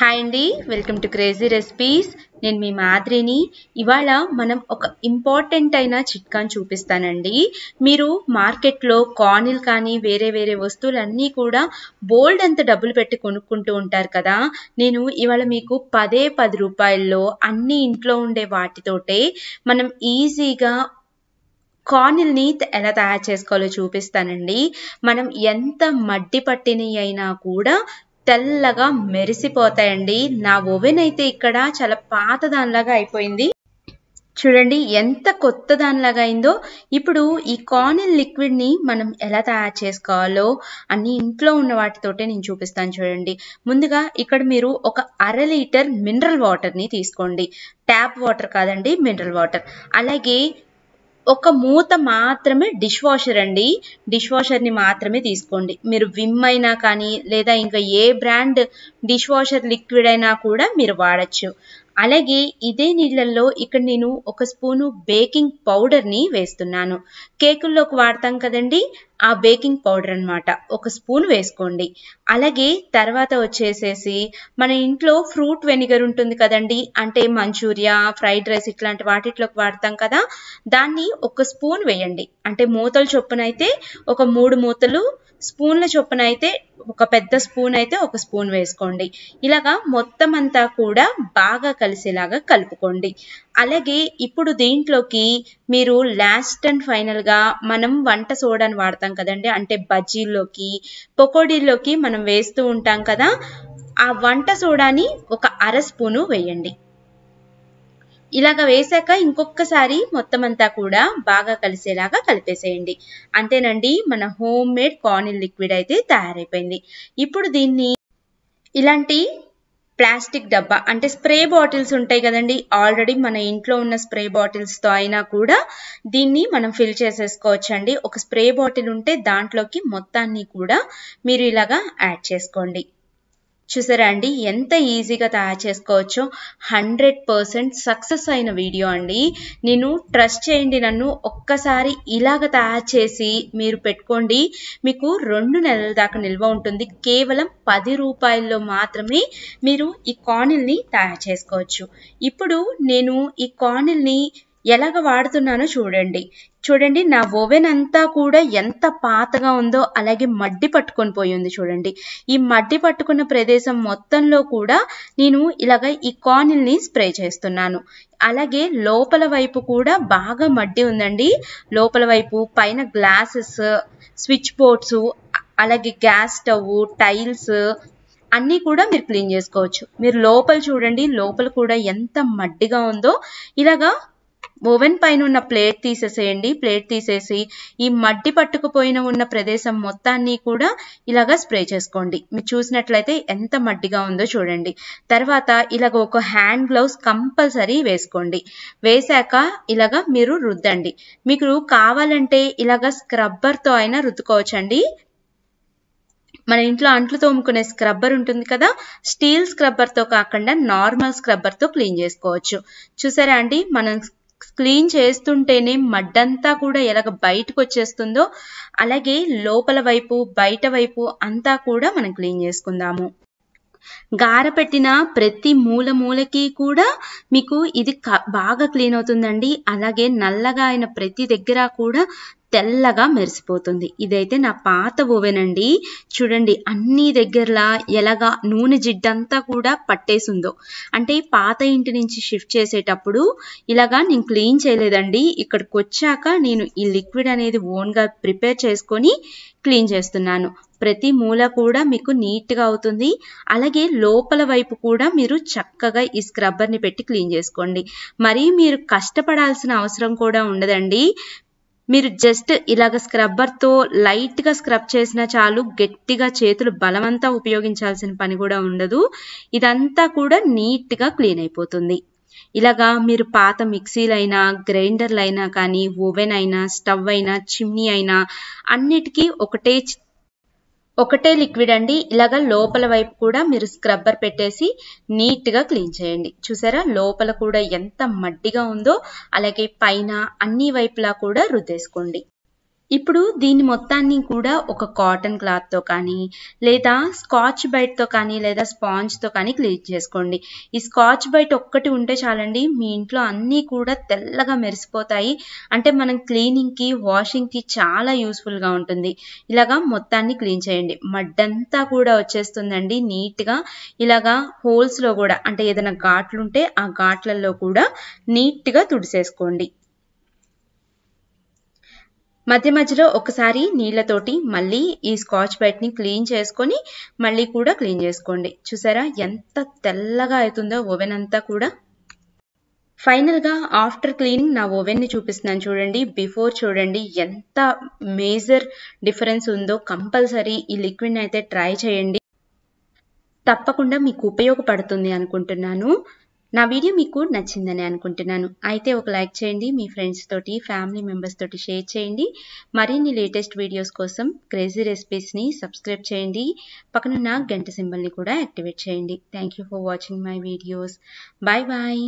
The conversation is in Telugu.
హాయ్ అండి వెల్కమ్ టు క్రేజీ రెసిపీస్ నేను మీ మాదిరిని ఇవాళ మనం ఒక ఇంపార్టెంట్ అయిన చిట్కాను చూపిస్తానండి మీరు మార్కెట్లో కానిల్ కానీ వేరే వేరే వస్తువులన్నీ కూడా బోల్డ్ అంత డబ్బులు పెట్టి కొనుక్కుంటూ ఉంటారు కదా నేను ఇవాళ మీకు పదే పది రూపాయల్లో అన్ని ఇంట్లో ఉండే వాటితోటే మనం ఈజీగా కానిల్ని ఎలా తయారు చేసుకోవాలో చూపిస్తానండి మనం ఎంత మడ్డి పట్టిని అయినా కూడా తెల్లగా మెరిసిపోతాయండి నా ఓవెన్ అయితే ఇక్కడ చాలా పాత దానిలాగా అయిపోయింది చూడండి ఎంత కొత్త దానిలాగా అయిందో ఇప్పుడు ఈ కార్నెల్ లిక్విడ్ని మనం ఎలా తయారు చేసుకోవాలో అన్ని ఇంట్లో ఉన్న వాటితోటే నేను చూపిస్తాను చూడండి ముందుగా ఇక్కడ మీరు ఒక అర లీటర్ మినరల్ వాటర్ని తీసుకోండి ట్యాప్ వాటర్ కాదండి మినరల్ వాటర్ అలాగే ఒక మూత మాత్రమే డిష్ వాషర్ అండి డిష్ వాషర్ని మాత్రమే తీసుకోండి మీరు విమ్ అయినా కానీ లేదా ఇంకా ఏ బ్రాండ్ డిష్ వాషర్ లిక్విడ్ అయినా కూడా మీరు వాడచ్చు అలాగే ఇదే నీళ్ళల్లో ఇక్కడ నేను ఒక స్పూను బేకింగ్ పౌడర్ని వేస్తున్నాను కేకుల్లోకి వాడతాం కదండి ఆ బేకింగ్ పౌడర్ అనమాట ఒక స్పూన్ వేసుకోండి అలాగే తర్వాత వచ్చేసేసి మన ఇంట్లో ఫ్రూట్ వెనిగర్ ఉంటుంది కదండి అంటే మంచూరియా ఫ్రైడ్ రైస్ ఇట్లాంటి వాటిట్లోకి వాడతాం కదా దాన్ని ఒక స్పూన్ వేయండి అంటే మూతలు చొప్పునైతే ఒక మూడు మూతలు స్పూన్ల చొప్పున అయితే ఒక పెద్ద స్పూన్ అయితే ఒక స్పూన్ వేసుకోండి ఇలాగా మొత్తం అంతా కూడా బాగా కలిసేలాగా కలుపుకోండి అలాగే ఇప్పుడు దీంట్లోకి మీరు లాస్ట్ అండ్ ఫైనల్గా మనం వంట సోడాని వాడతాం కదండి అంటే బజ్జీల్లోకి పకోడీల్లోకి మనం వేస్తూ ఉంటాం కదా ఆ వంట సోడాని ఒక అర స్పూను వేయండి ఇలాగ వేసాక ఇంకొకసారి మొత్తం అంతా కూడా బాగా కలిసేలాగా కలిపేసేయండి అంతేనండి మన హోమ్ మేడ్ కార్నిల్ లిక్విడ్ అయితే తయారైపోయింది ఇప్పుడు దీన్ని ఇలాంటి ప్లాస్టిక్ డబ్బా అంటే స్ప్రే బాటిల్స్ ఉంటాయి కదండి ఆల్రెడీ మన ఇంట్లో ఉన్న స్ప్రే బాటిల్స్తో అయినా కూడా దీన్ని మనం ఫిల్ చేసేసుకోవచ్చండి ఒక స్ప్రే బాటిల్ ఉంటే దాంట్లోకి మొత్తాన్ని కూడా మీరు ఇలాగా యాడ్ చేసుకోండి చూసారా అండి ఎంత ఈజీగా తయారు చేసుకోవచ్చో హండ్రెడ్ పర్సెంట్ సక్సెస్ అయిన వీడియో అండి నేను ట్రస్ట్ చేయండి నన్ను ఒక్కసారి ఇలాగ తయారు చేసి మీరు పెట్టుకోండి మీకు రెండు నెలల దాకా నిల్వ ఉంటుంది కేవలం పది రూపాయల్లో మాత్రమే మీరు ఈ కానిల్ని తయారు చేసుకోవచ్చు ఇప్పుడు నేను ఈ కానిల్ని ఎలాగ వాడుతున్నానో చూడండి చూడండి నా ఓవెన్ అంతా కూడా ఎంత పాతగా ఉందో అలాగే మడ్డి పట్టుకొని పోయింది చూడండి ఈ మడ్డి పట్టుకున్న ప్రదేశం మొత్తంలో కూడా నేను ఇలాగ ఈ కానిల్ని స్ప్రే చేస్తున్నాను అలాగే లోపల వైపు కూడా బాగా మడ్డి ఉందండి లోపల వైపు పైన గ్లాసెస్ స్విచ్ బోర్డ్స్ అలాగే గ్యాస్ స్టవ్ టైల్స్ అన్నీ కూడా మీరు క్లీన్ చేసుకోవచ్చు మీరు లోపల చూడండి లోపల కూడా ఎంత మడ్డిగా ఉందో ఇలాగా ఓవెన్ పైన ఉన్న ప్లేట్ తీసేసేయండి ప్లేట్ తీసేసి ఈ మట్టి పట్టుకుపోయిన ఉన్న ప్రదేశం మొత్తాన్ని కూడా ఇలాగా స్ప్రే చేసుకోండి మీరు చూసినట్లయితే ఎంత మడ్డిగా ఉందో చూడండి తర్వాత ఇలాగ ఒక హ్యాండ్ గ్లౌస్ కంపల్సరీ వేసుకోండి వేశాక ఇలాగ మీరు రుద్దండి మీకు కావాలంటే ఇలాగ స్క్రబ్బర్తో అయినా రుద్దుకోవచ్చండి మన ఇంట్లో అంట్లు తోముకునే స్క్రబ్బర్ ఉంటుంది కదా స్టీల్ స్క్రబ్బర్తో కాకుండా నార్మల్ స్క్రబ్బర్తో క్లీన్ చేసుకోవచ్చు చూసారా అండి మనం క్లీన్ చేస్తుంటేనే మడ్డంతా కూడా ఎలాగ బయటకు వచ్చేస్తుందో అలాగే లోపల వైపు బయట వైపు అంతా కూడా మనం క్లీన్ చేసుకుందాము గారపెట్టిన ప్రతి మూల మూలకి కూడా మీకు ఇది బాగా క్లీన్ అవుతుందండి అలాగే నల్లగా అయిన ప్రతి దగ్గర కూడా తెల్లగా మెరిసిపోతుంది ఇదైతే నా పాత ఓవెనండి చూడండి అన్ని దగ్గరలా ఎలాగా నూనె జిడ్డంతా కూడా పట్టేసిందో అంటే పాత ఇంటి నుంచి షిఫ్ట్ చేసేటప్పుడు ఇలాగా నేను క్లీన్ చేయలేదండి ఇక్కడికి వచ్చాక నేను ఈ లిక్విడ్ అనేది ఓన్గా ప్రిపేర్ చేసుకొని క్లీన్ చేస్తున్నాను ప్రతి మూల కూడా మీకు నీట్గా అవుతుంది అలాగే లోపల వైపు కూడా మీరు చక్కగా ఈ స్క్రబ్బర్ని పెట్టి క్లీన్ చేసుకోండి మరీ మీరు కష్టపడాల్సిన అవసరం కూడా ఉండదండి మీరు జస్ట్ ఇలాగ స్క్రబ్బర్తో లైట్గా స్క్రబ్ చేసినా చాలు గట్టిగా చేతులు బలమంతా ఉపయోగించాల్సిన పని కూడా ఉండదు ఇదంతా కూడా నీట్గా క్లీన్ అయిపోతుంది ఇలాగా మీరు పాత మిక్సీలైనా గ్రైండర్లైనా కానీ ఓవెన్ అయినా స్టవ్ అయినా చిమ్నీ అయినా అన్నిటికీ ఒకటే ఒకటే లిక్విడ్ అండి ఇలాగ లోపల వైపు కూడా మీరు స్క్రబ్బర్ పెట్టేసి నీట్గా క్లీన్ చేయండి చూసారా లోపల కూడా ఎంత మడ్డిగా ఉందో అలాగే పైన అన్ని వైపులా కూడా రుద్దేసుకోండి ఇప్పుడు దీని మొత్తాన్ని కూడా ఒక కాటన్ క్లాత్తో కానీ లేదా స్కాచ్ బైట్తో కానీ లేదా స్పాంజ్తో కానీ క్లీన్ చేసుకోండి ఈ స్కాచ్ బైట్ ఒక్కటి ఉంటే చాలండి మీ ఇంట్లో అన్నీ కూడా తెల్లగా మెరిసిపోతాయి అంటే మనం క్లీనింగ్కి వాషింగ్కి చాలా యూస్ఫుల్గా ఉంటుంది ఇలాగా మొత్తాన్ని క్లీన్ చేయండి మడ్డంతా కూడా వచ్చేస్తుందండి నీట్గా ఇలాగా హోల్స్లో కూడా అంటే ఏదైనా ఘాట్లుంటే ఆ ఘాట్లలో కూడా నీట్గా తుడిసేసుకోండి మధ్య మధ్యలో ఒకసారి నీళ్ళతోటి మళ్ళీ ఈ స్కాచ్ ని క్లీన్ చేసుకొని మళ్ళీ కూడా క్లీన్ చేసుకోండి చూసారా ఎంత తెల్లగా అవుతుందో ఓవెన్ అంతా కూడా ఫైనల్గా ఆఫ్టర్ క్లీనింగ్ నా ఓవెన్ని చూపిస్తున్నాను చూడండి బిఫోర్ చూడండి ఎంత మేజర్ డిఫరెన్స్ ఉందో కంపల్సరీ ఈ లిక్విడ్ని అయితే ట్రై చేయండి తప్పకుండా మీకు ఉపయోగపడుతుంది అనుకుంటున్నాను నా వీడియో మీకు నచ్చిందని అనుకుంటున్నాను అయితే ఒక లైక్ చేయండి మీ ఫ్రెండ్స్ తోటి ఫ్యామిలీ మెంబర్స్ తోటి షేర్ చేయండి మరిన్ని లేటెస్ట్ వీడియోస్ కోసం క్రేజీ రెసిపీస్ని సబ్స్క్రైబ్ చేయండి పక్కనున్న గంట సింబల్ని కూడా యాక్టివేట్ చేయండి thank for watching my videos bye bye